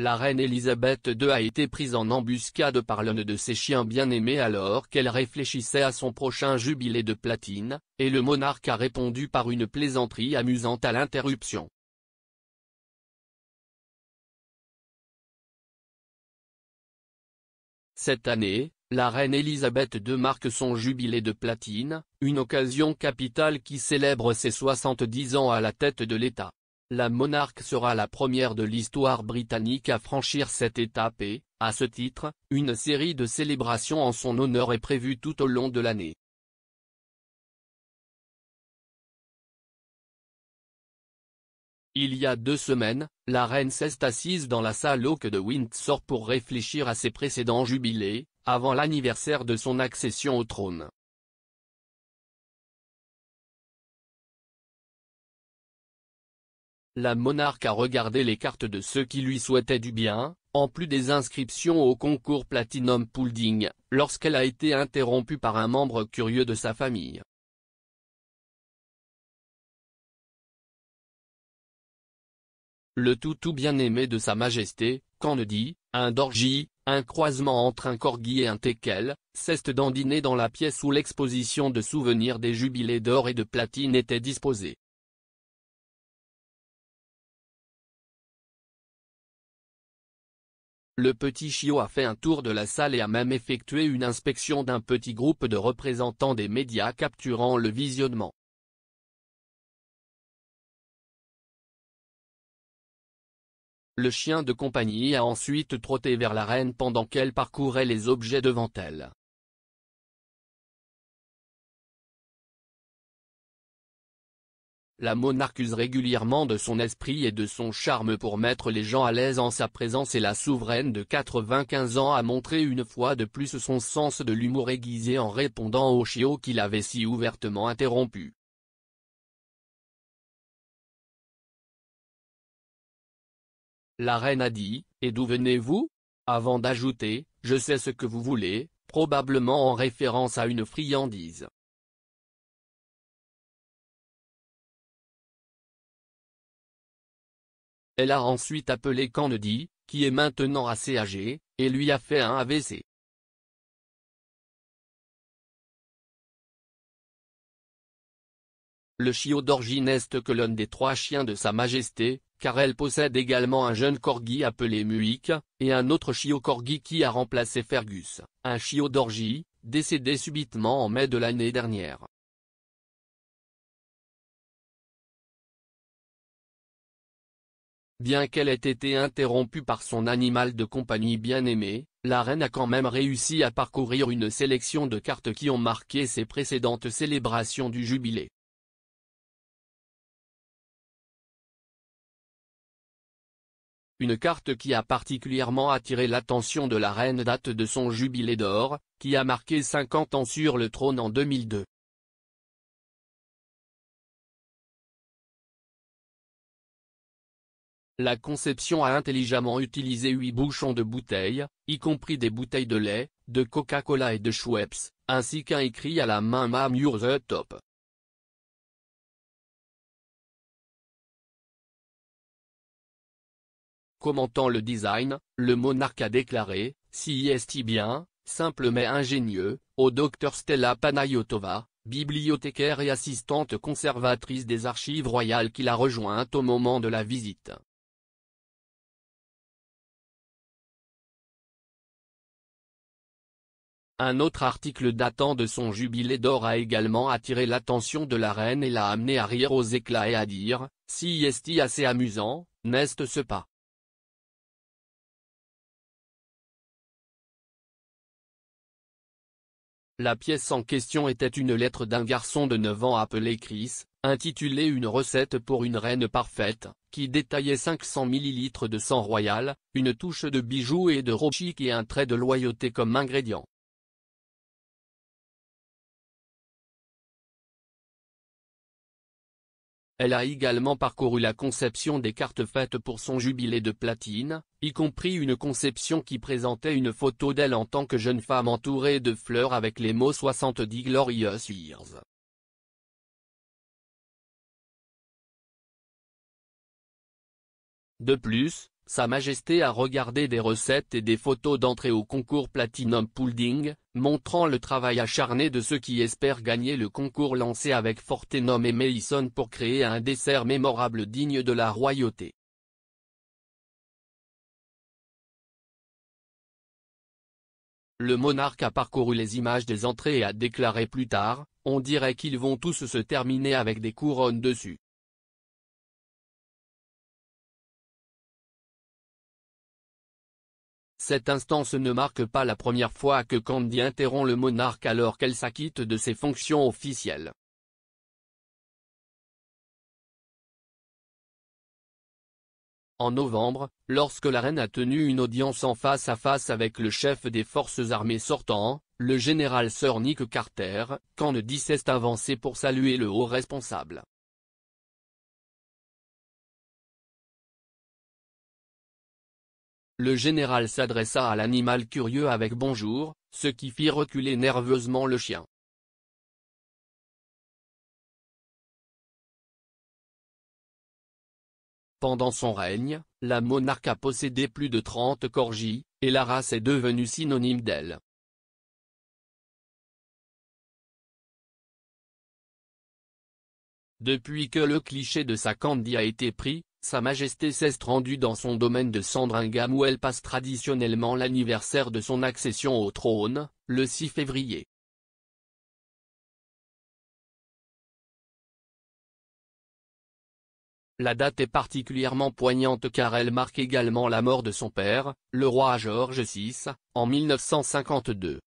La reine Élisabeth II a été prise en embuscade par l'un de ses chiens bien-aimés alors qu'elle réfléchissait à son prochain jubilé de platine, et le monarque a répondu par une plaisanterie amusante à l'interruption. Cette année, la reine Élisabeth II marque son jubilé de platine, une occasion capitale qui célèbre ses 70 ans à la tête de l'État. La monarque sera la première de l'histoire britannique à franchir cette étape et, à ce titre, une série de célébrations en son honneur est prévue tout au long de l'année. Il y a deux semaines, la reine s'est assise dans la salle Oak de Windsor pour réfléchir à ses précédents jubilés, avant l'anniversaire de son accession au trône. la monarque a regardé les cartes de ceux qui lui souhaitaient du bien, en plus des inscriptions au concours Platinum Poulding, lorsqu'elle a été interrompue par un membre curieux de sa famille. Le toutou bien-aimé de Sa Majesté, Kennedy, un dorgie, un croisement entre un corgi et un teckel, ceste d'andiner dans la pièce où l'exposition de souvenirs des jubilés d'or et de platine était disposée. Le petit chiot a fait un tour de la salle et a même effectué une inspection d'un petit groupe de représentants des médias capturant le visionnement. Le chien de compagnie a ensuite trotté vers la reine pendant qu'elle parcourait les objets devant elle. la monarque use régulièrement de son esprit et de son charme pour mettre les gens à l'aise en sa présence et la souveraine de 95 ans a montré une fois de plus son sens de l'humour aiguisé en répondant au chiot qu'il avait si ouvertement interrompu. La reine a dit, et d'où venez-vous Avant d'ajouter, je sais ce que vous voulez, probablement en référence à une friandise. Elle a ensuite appelé Kennedy, qui est maintenant assez âgé, et lui a fait un AVC. Le chiot d'origine est que l'un des trois chiens de Sa Majesté, car elle possède également un jeune corgi appelé Muik, et un autre chiot corgi qui a remplacé Fergus, un chiot d'orgie, décédé subitement en mai de l'année dernière. Bien qu'elle ait été interrompue par son animal de compagnie bien-aimé, la reine a quand même réussi à parcourir une sélection de cartes qui ont marqué ses précédentes célébrations du jubilé. Une carte qui a particulièrement attiré l'attention de la reine date de son jubilé d'or, qui a marqué 50 ans sur le trône en 2002. La conception a intelligemment utilisé huit bouchons de bouteilles, y compris des bouteilles de lait, de Coca-Cola et de Schweppes, ainsi qu'un écrit à la main Mam the Top. Commentant le design, le monarque a déclaré, si est bien, simple mais ingénieux, au docteur Stella Panayotova, bibliothécaire et assistante conservatrice des archives royales qui l'a rejoint au moment de la visite. Un autre article datant de son jubilé d'or a également attiré l'attention de la reine et l'a amené à rire aux éclats et à dire, si est assez amusant, n'est-ce pas La pièce en question était une lettre d'un garçon de 9 ans appelé Chris, intitulée Une recette pour une reine parfaite, qui détaillait 500 ml de sang royal, une touche de bijoux et de rochic et un trait de loyauté comme ingrédients. Elle a également parcouru la conception des cartes faites pour son jubilé de platine, y compris une conception qui présentait une photo d'elle en tant que jeune femme entourée de fleurs avec les mots 70 Glorious Years. De plus, sa Majesté a regardé des recettes et des photos d'entrée au concours Platinum Pudding, montrant le travail acharné de ceux qui espèrent gagner le concours lancé avec Fortenum et Mason pour créer un dessert mémorable digne de la royauté. Le monarque a parcouru les images des entrées et a déclaré plus tard, on dirait qu'ils vont tous se terminer avec des couronnes dessus. Cette instance ne marque pas la première fois que Candy interrompt le monarque alors qu'elle s'acquitte de ses fonctions officielles. En novembre, lorsque la reine a tenu une audience en face à face avec le chef des forces armées sortant, le général Sir Nick Carter, Candy s'est avancé pour saluer le haut responsable. Le général s'adressa à l'animal curieux avec bonjour, ce qui fit reculer nerveusement le chien. Pendant son règne, la monarque a possédé plus de 30 corgis, et la race est devenue synonyme d'elle. Depuis que le cliché de sa candy a été pris, sa Majesté s'est rendue dans son domaine de Sandringham où elle passe traditionnellement l'anniversaire de son accession au trône, le 6 février. La date est particulièrement poignante car elle marque également la mort de son père, le roi George VI, en 1952.